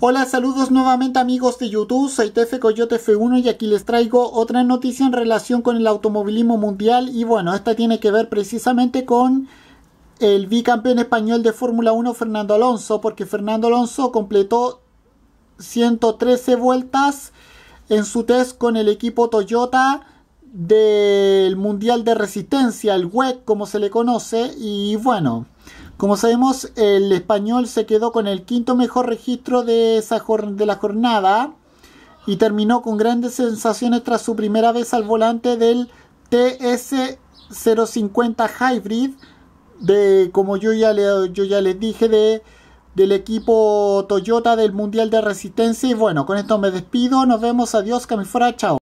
Hola, saludos nuevamente amigos de YouTube, soy TF Coyote F1 y aquí les traigo otra noticia en relación con el automovilismo mundial y bueno, esta tiene que ver precisamente con el bicampeón español de Fórmula 1 Fernando Alonso, porque Fernando Alonso completó 113 vueltas en su test con el equipo Toyota del Mundial de Resistencia, el WEC como se le conoce, y bueno, como sabemos, el español se quedó con el quinto mejor registro de, la jornada y terminó con grandes sensaciones tras su primera vez al volante del TS050 Hybrid, de, como yo ya, le, yo ya les dije, de, del equipo Toyota del Mundial de Resistencia. Y bueno, con esto me despido, nos vemos, adiós, que me chao.